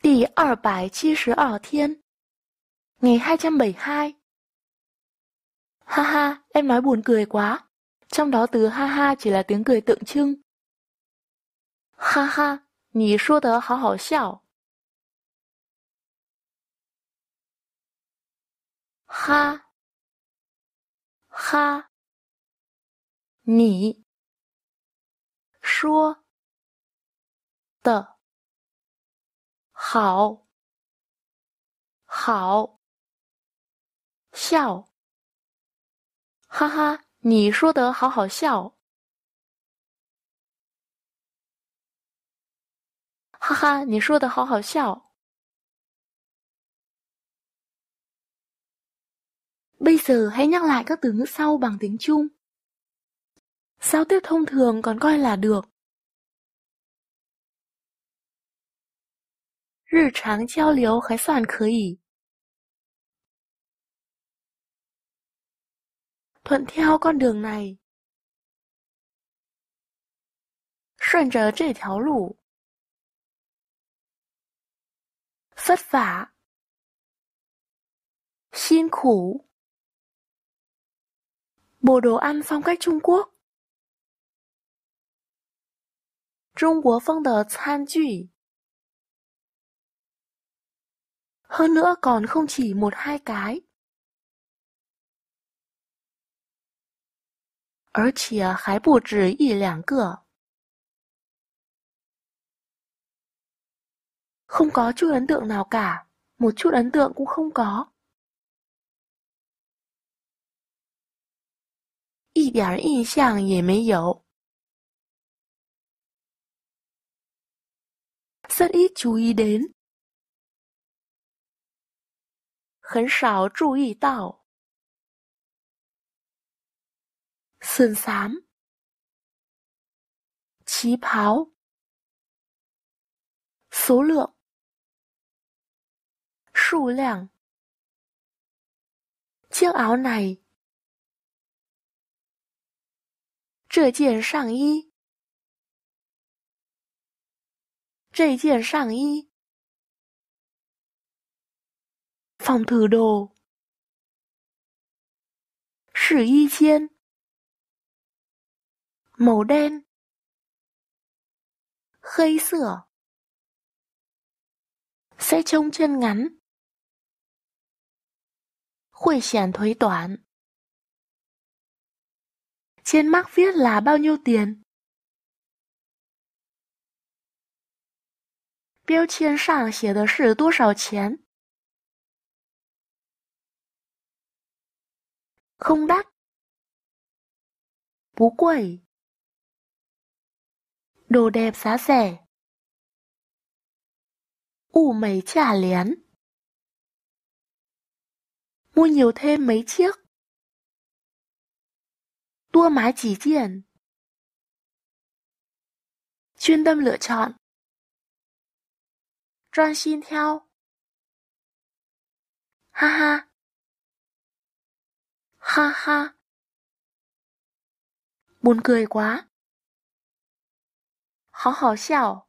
第二百七十二天 Ngày 272 Ha ha, em nói buồn cười quá. Trong đó từ ha ha chỉ là tiếng cười tượng trưng. Ha ha, 你说的好好笑。Ha 好，好，笑，哈哈，你说的好好笑，哈哈，你说的好好笑。Bây giờ hãy nhắc lại các từ ngữ sau bằng tiếng Trung. Giao tiếp thông thường còn coi là được 日常交流还算可以。thuận theo con đường này，顺着这条路。p ấ t vã，x i n khủ，bộ đồ ăn phong cách Trung Quốc，中国风的餐具。Hơn nữa còn không chỉ một hai cái. Ở chìa hái bù trì y lẻng cửa. Không có chút ấn tượng nào cả, một chút ấn tượng cũng không có. Y điểm 印象也没有. Rất ít chú ý đến. 很少注意到，损衫、旗袍、俗乐、数量、煎熬奶。这件上衣，这件上衣。phòng thử đồ. Sử màu đen Khây sửa Xe trông chân ngắn Khuẩy xẻn thuế toán Trên mắc viết là bao nhiêu tiền? Biêu trên sảng xỉa 的是多少钱？Không đắt. Bú quẩy. Đồ đẹp giá rẻ. Ủ mấy trả lén. Mua nhiều thêm mấy chiếc. Tua mái chỉ triển. Chuyên tâm lựa chọn. John xin theo. Ha ha, Ha ha. Buồn cười quá. Hó hó xào.